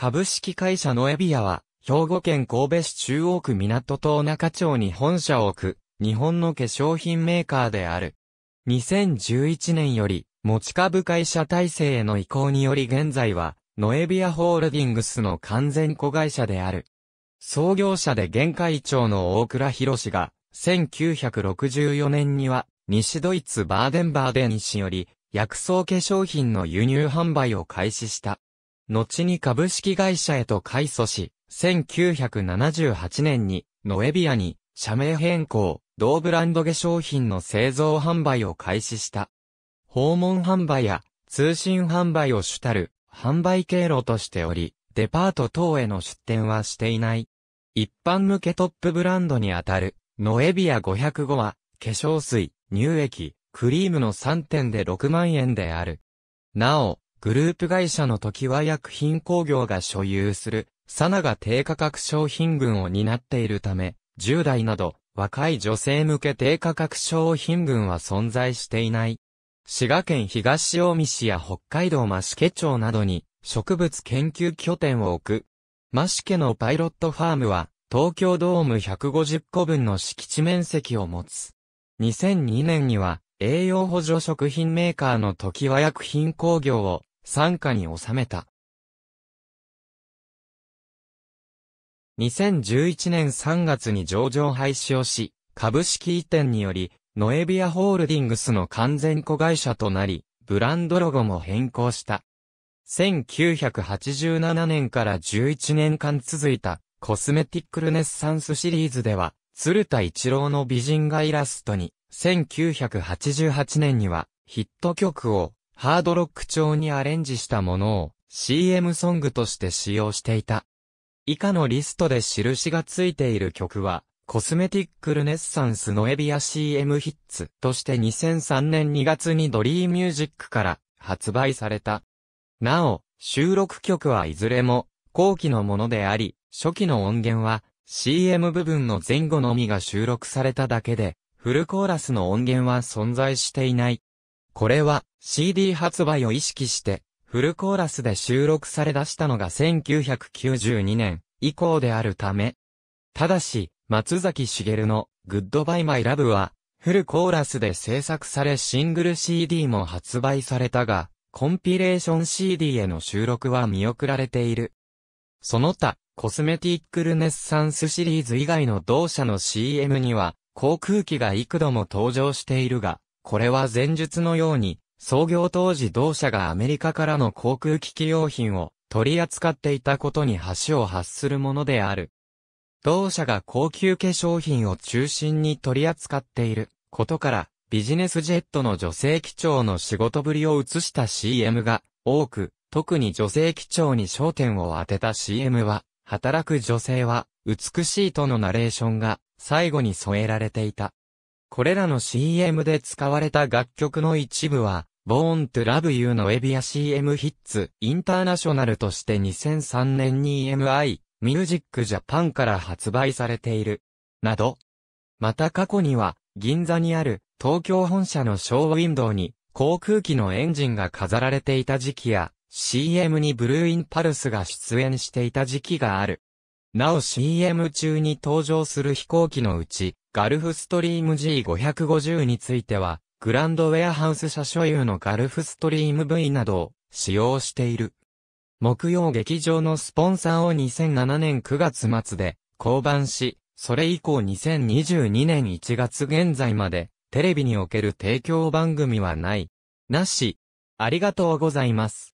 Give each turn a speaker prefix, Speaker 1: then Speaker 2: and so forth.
Speaker 1: 株式会社ノエビアは、兵庫県神戸市中央区港東中町に本社を置く、日本の化粧品メーカーである。2011年より、持ち株会社体制への移行により現在は、ノエビアホールディングスの完全子会社である。創業者で現会長の大倉博士が、1964年には、西ドイツバーデンバーデン市より、薬草化粧品の輸入販売を開始した。後に株式会社へと改組し、1978年に、ノエビアに、社名変更、同ブランド化粧品の製造販売を開始した。訪問販売や通信販売を主たる販売経路としており、デパート等への出店はしていない。一般向けトップブランドにあたる、ノエビア505は、化粧水、乳液、クリームの3点で6万円である。なお、グループ会社の時は薬品工業が所有する、サナが低価格商品群を担っているため、10代など、若い女性向け低価格商品群は存在していない。滋賀県東近江市や北海道増毛町などに植物研究拠点を置く。増毛のパイロットファームは東京ドーム150個分の敷地面積を持つ。2002年には栄養補助食品メーカーの時和薬品工業を参加に収めた。2011年3月に上場廃止をし、株式移転により、ノエビアホールディングスの完全子会社となり、ブランドロゴも変更した。1987年から11年間続いたコスメティックルネッサンスシリーズでは、鶴田一郎の美人がイラストに、1988年にはヒット曲をハードロック調にアレンジしたものを CM ソングとして使用していた。以下のリストで印がついている曲は、コスメティックルネッサンスのエビア CM ヒッツとして2003年2月にドリーミュージックから発売された。なお、収録曲はいずれも後期のものであり、初期の音源は CM 部分の前後のみが収録されただけで、フルコーラスの音源は存在していない。これは CD 発売を意識してフルコーラスで収録され出したのが1992年以降であるため。ただし、松崎しげるのグッドバイマイラブはフルコーラスで制作されシングル CD も発売されたが、コンピレーション CD への収録は見送られている。その他、コスメティックルネッサンスシリーズ以外の同社の CM には、航空機が幾度も登場しているが、これは前述のように、創業当時同社がアメリカからの航空機器用品を取り扱っていたことに橋を発するものである。同社が高級化粧品を中心に取り扱っていることから、ビジネスジェットの女性機長の仕事ぶりを映した CM が多く、特に女性機長に焦点を当てた CM は、働く女性は美しいとのナレーションが最後に添えられていた。これらの CM で使われた楽曲の一部は、Born to Love You のエビア CM ヒッツ、インターナショナルとして2003年に EMI、ミュージックジャパンから発売されている。など。また過去には、銀座にある東京本社のショーウィンドウに航空機のエンジンが飾られていた時期や、CM にブルーインパルスが出演していた時期がある。なお CM 中に登場する飛行機のうち、ガルフストリーム G550 については、グランドウェアハウス社所有のガルフストリーム V などを使用している。木曜劇場のスポンサーを2007年9月末で降板し、それ以降2022年1月現在までテレビにおける提供番組はない。なし。ありがとうございます。